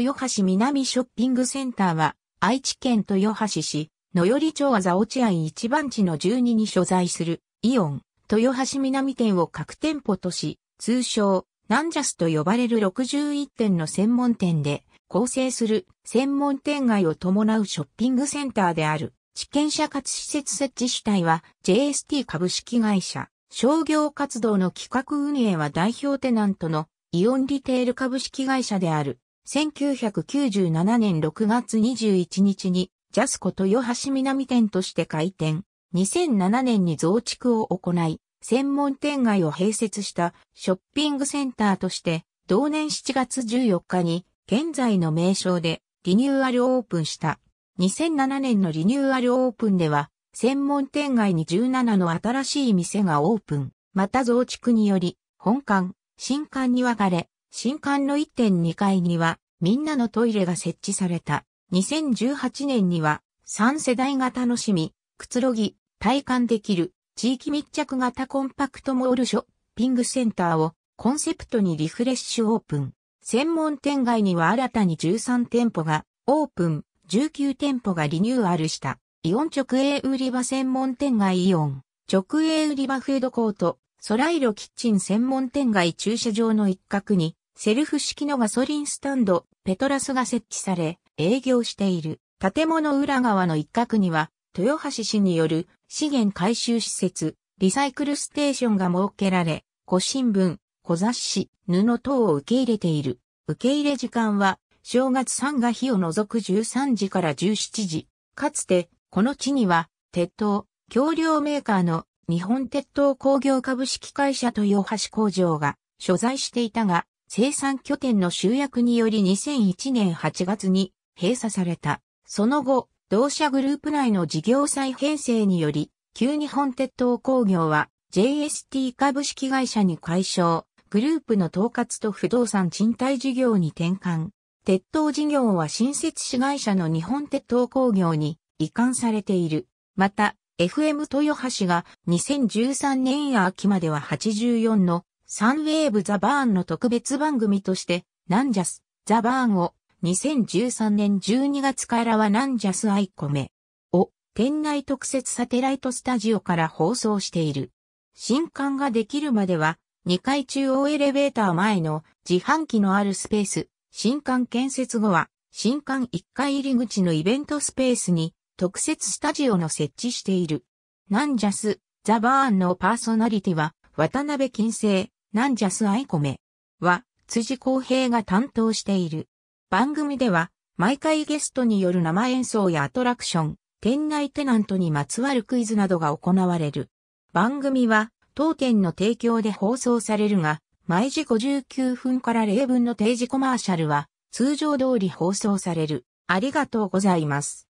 豊橋南ショッピングセンターは、愛知県豊橋市、野寄町あざ落合一番地の12に所在する、イオン、豊橋南店を各店舗とし、通称、ナンジャスと呼ばれる61店の専門店で、構成する専門店街を伴うショッピングセンターである、地権者活施設設置主体は JST 株式会社、商業活動の企画運営は代表テナントのイオンリテール株式会社である。1997年6月21日にジャスコ豊橋南店として開店。2007年に増築を行い、専門店街を併設したショッピングセンターとして、同年7月14日に現在の名称でリニューアルオープンした。2007年のリニューアルオープンでは、専門店街に17の新しい店がオープン。また増築により、本館、新館に分かれ、新館の1.2階には、みんなのトイレが設置された。2018年には3世代が楽しみ、くつろぎ、体感できる地域密着型コンパクトモールショッピングセンターをコンセプトにリフレッシュオープン。専門店街には新たに13店舗がオープン、19店舗がリニューアルした。イオン直営売り場専門店街イオン、直営売り場フードコート、ソライロキッチン専門店街駐車場の一角に、セルフ式のガソリンスタンド、ペトラスが設置され、営業している。建物裏側の一角には、豊橋市による資源回収施設、リサイクルステーションが設けられ、古新聞、小雑誌、布等を受け入れている。受け入れ時間は、正月三が日を除く13時から17時。かつて、この地には、鉄塔、橋梁メーカーの日本鉄塔工業株式会社豊橋工場が所在していたが、生産拠点の集約により2001年8月に閉鎖された。その後、同社グループ内の事業再編成により、旧日本鉄塔工業は JST 株式会社に解消、グループの統括と不動産賃貸事業に転換。鉄塔事業は新設市会社の日本鉄塔工業に移管されている。また、FM 豊橋が2013年秋までは84のサンウェーブザバーンの特別番組として、ナンジャス、ザバーンを、2013年12月からはナンジャスアイコメを、店内特設サテライトスタジオから放送している。新刊ができるまでは、2階中央エレベーター前の自販機のあるスペース、新刊建設後は、新刊1階入り口のイベントスペースに、特設スタジオの設置している。ナンジャス、ザバーンのパーソナリティは、渡辺金星、ナンジャスアイコメは辻公平が担当している。番組では毎回ゲストによる生演奏やアトラクション、店内テナントにまつわるクイズなどが行われる。番組は当店の提供で放送されるが、毎時59分から例文の定時コマーシャルは通常通り放送される。ありがとうございます。